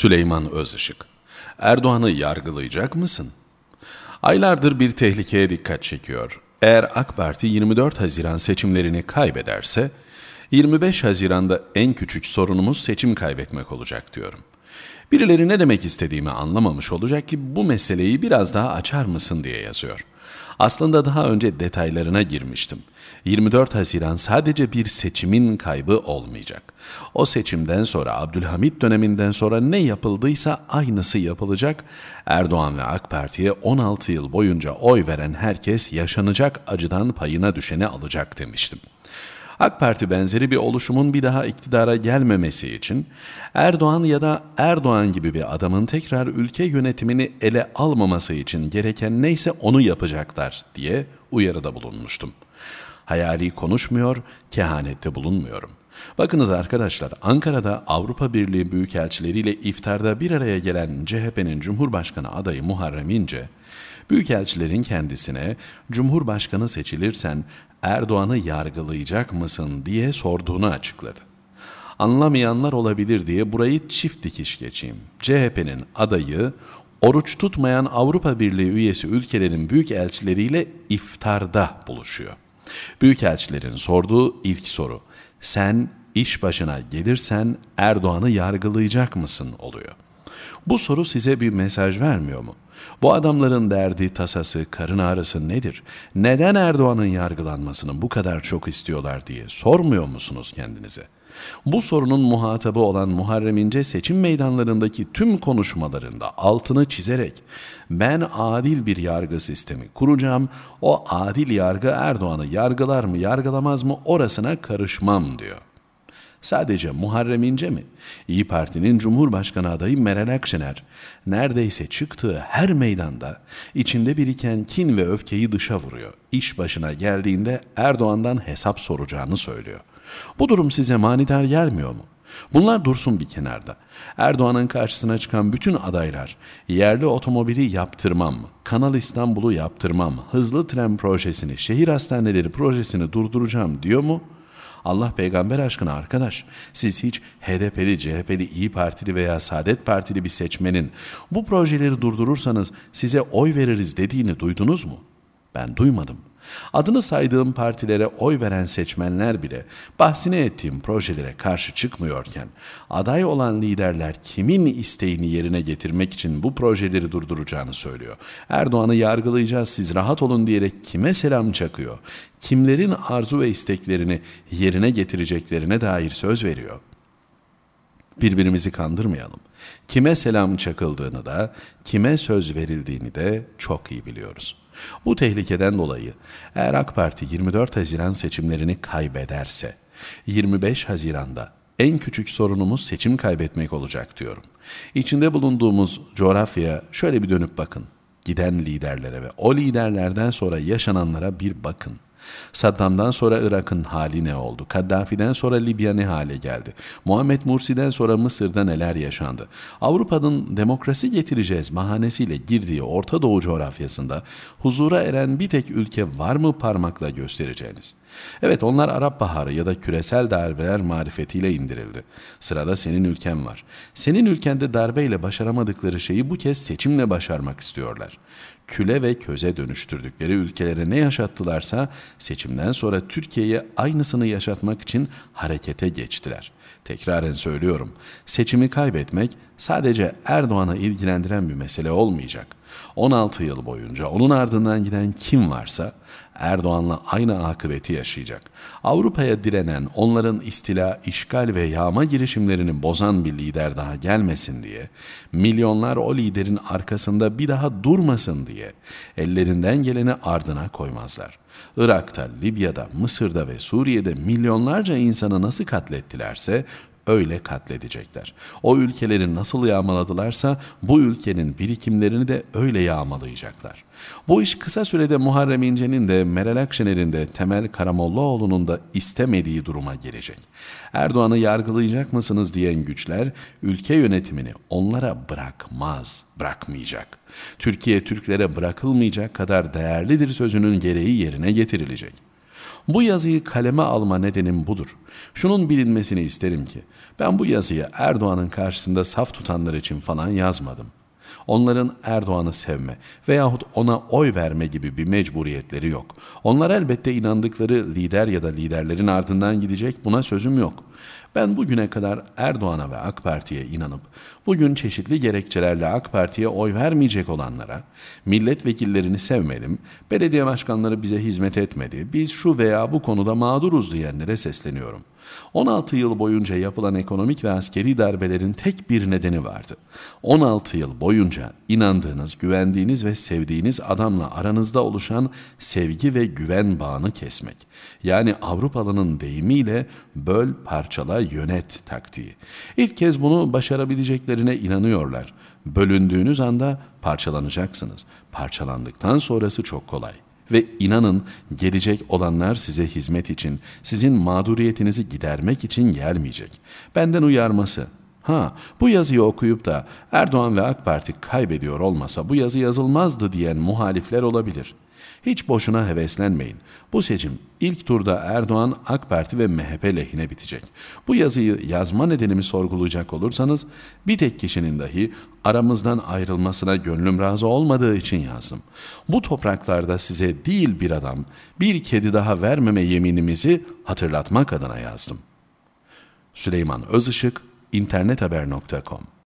Süleyman Özışık. Erdoğan'ı yargılayacak mısın? Aylardır bir tehlikeye dikkat çekiyor. Eğer AK Parti 24 Haziran seçimlerini kaybederse, 25 Haziran'da en küçük sorunumuz seçim kaybetmek olacak diyorum. Birileri ne demek istediğimi anlamamış olacak ki bu meseleyi biraz daha açar mısın diye yazıyor. Aslında daha önce detaylarına girmiştim. 24 Haziran sadece bir seçimin kaybı olmayacak. O seçimden sonra Abdülhamit döneminden sonra ne yapıldıysa aynısı yapılacak. Erdoğan ve AK Parti'ye 16 yıl boyunca oy veren herkes yaşanacak acıdan payına düşeni alacak demiştim. AK Parti benzeri bir oluşumun bir daha iktidara gelmemesi için Erdoğan ya da Erdoğan gibi bir adamın tekrar ülke yönetimini ele almaması için gereken neyse onu yapacaklar diye uyarıda bulunmuştum hayali konuşmuyor, kehanette bulunmuyorum. Bakınız arkadaşlar, Ankara'da Avrupa Birliği Büyükelçileriyle iftarda bir araya gelen CHP'nin Cumhurbaşkanı adayı Muharrem İnce, büyükelçilerin kendisine Cumhurbaşkanı seçilirsen Erdoğan'ı yargılayacak mısın diye sorduğunu açıkladı. Anlamayanlar olabilir diye burayı çift dikiş geçeyim. CHP'nin adayı oruç tutmayan Avrupa Birliği üyesi ülkelerin büyük elçileriyle iftarda buluşuyor. Büyükelçilerin sorduğu ilk soru, sen iş başına gelirsen Erdoğan'ı yargılayacak mısın oluyor. Bu soru size bir mesaj vermiyor mu? Bu adamların derdi, tasası, karın ağrısı nedir? Neden Erdoğan'ın yargılanmasını bu kadar çok istiyorlar diye sormuyor musunuz kendinize?'' Bu sorunun muhatabı olan Muharrem İnce seçim meydanlarındaki tüm konuşmalarında altını çizerek ben adil bir yargı sistemi kuracağım, o adil yargı Erdoğan'ı yargılar mı yargılamaz mı orasına karışmam diyor. Sadece Muharrem İnce mi? İyi Parti'nin Cumhurbaşkanı adayı Meral Akşener neredeyse çıktığı her meydanda içinde biriken kin ve öfkeyi dışa vuruyor. İş başına geldiğinde Erdoğan'dan hesap soracağını söylüyor. Bu durum size manidar gelmiyor mu? Bunlar dursun bir kenarda. Erdoğan'ın karşısına çıkan bütün adaylar yerli otomobili yaptırmam, Kanal İstanbul'u yaptırmam, hızlı tren projesini, şehir hastaneleri projesini durduracağım diyor mu? Allah peygamber aşkına arkadaş, siz hiç HDP'li, CHP'li, İyi Partili veya Saadet Partili bir seçmenin bu projeleri durdurursanız size oy veririz dediğini duydunuz mu? Ben duymadım. Adını saydığım partilere oy veren seçmenler bile bahsini ettiğim projelere karşı çıkmıyorken aday olan liderler kimin isteğini yerine getirmek için bu projeleri durduracağını söylüyor. Erdoğan'ı yargılayacağız siz rahat olun diyerek kime selam çakıyor? Kimlerin arzu ve isteklerini yerine getireceklerine dair söz veriyor? Birbirimizi kandırmayalım. Kime selam çakıldığını da, kime söz verildiğini de çok iyi biliyoruz. Bu tehlikeden dolayı eğer AK Parti 24 Haziran seçimlerini kaybederse 25 Haziran'da en küçük sorunumuz seçim kaybetmek olacak diyorum. İçinde bulunduğumuz coğrafyaya şöyle bir dönüp bakın. Giden liderlere ve o liderlerden sonra yaşananlara bir bakın. Saddam'dan sonra Irak'ın hali ne oldu? Kaddafi'den sonra Libya ne hale geldi? Muhammed Mursi'den sonra Mısır'da neler yaşandı? Avrupa'nın demokrasi getireceğiz bahanesiyle girdiği Orta Doğu coğrafyasında huzura eren bir tek ülke var mı parmakla göstereceğiniz? Evet onlar Arap Baharı ya da küresel darbeler marifetiyle indirildi. Sırada senin ülken var. Senin ülkende darbeyle başaramadıkları şeyi bu kez seçimle başarmak istiyorlar küle ve köze dönüştürdükleri ülkelere ne yaşattılarsa seçimden sonra Türkiye'ye aynısını yaşatmak için harekete geçtiler. Tekraren söylüyorum, seçimi kaybetmek sadece Erdoğan'ı ilgilendiren bir mesele olmayacak. 16 yıl boyunca onun ardından giden kim varsa Erdoğan'la aynı akıbeti yaşayacak. Avrupa'ya direnen, onların istila, işgal ve yağma girişimlerini bozan bir lider daha gelmesin diye, milyonlar o liderin arkasında bir daha durmasın diye ellerinden geleni ardına koymazlar. Irak'ta, Libya'da, Mısır'da ve Suriye'de milyonlarca insanı nasıl katlettilerse öyle katledecekler. O ülkeleri nasıl yağmaladılarsa bu ülkenin birikimlerini de öyle yağmalayacaklar. Bu iş kısa sürede Muharrem İnce'nin de Meral Akşener'in de Temel Karamollaoğlu'nun da istemediği duruma gelecek. Erdoğan'ı yargılayacak mısınız diyen güçler ülke yönetimini onlara bırakmaz, bırakmayacak. Türkiye Türklere bırakılmayacak kadar değerlidir sözünün gereği yerine getirilecek. Bu yazıyı kaleme alma nedenim budur. Şunun bilinmesini isterim ki ben bu yazıyı Erdoğan'ın karşısında saf tutanlar için falan yazmadım. Onların Erdoğan'ı sevme veyahut ona oy verme gibi bir mecburiyetleri yok. Onlar elbette inandıkları lider ya da liderlerin ardından gidecek buna sözüm yok. Ben bugüne kadar Erdoğan'a ve AK Parti'ye inanıp bugün çeşitli gerekçelerle AK Parti'ye oy vermeyecek olanlara milletvekillerini sevmedim, belediye başkanları bize hizmet etmedi, biz şu veya bu konuda mağduruz diyenlere sesleniyorum.'' 16 yıl boyunca yapılan ekonomik ve askeri darbelerin tek bir nedeni vardı. 16 yıl boyunca inandığınız, güvendiğiniz ve sevdiğiniz adamla aranızda oluşan sevgi ve güven bağını kesmek. Yani Avrupalı'nın deyimiyle böl, parçala, yönet taktiği. İlk kez bunu başarabileceklerine inanıyorlar. Bölündüğünüz anda parçalanacaksınız. Parçalandıktan sonrası çok kolay.'' Ve inanın gelecek olanlar size hizmet için, sizin mağduriyetinizi gidermek için gelmeyecek. Benden uyarması. Ha bu yazıyı okuyup da Erdoğan ve AK Parti kaybediyor olmasa bu yazı yazılmazdı diyen muhalifler olabilir.'' Hiç boşuna heveslenmeyin. Bu seçim ilk turda Erdoğan, AK Parti ve MHP lehine bitecek. Bu yazıyı yazma nedenimi sorgulayacak olursanız bir tek kişinin dahi aramızdan ayrılmasına gönlüm razı olmadığı için yazdım. Bu topraklarda size değil bir adam, bir kedi daha vermeme yeminimizi hatırlatmak adına yazdım. Süleyman Özışık, internethaber.com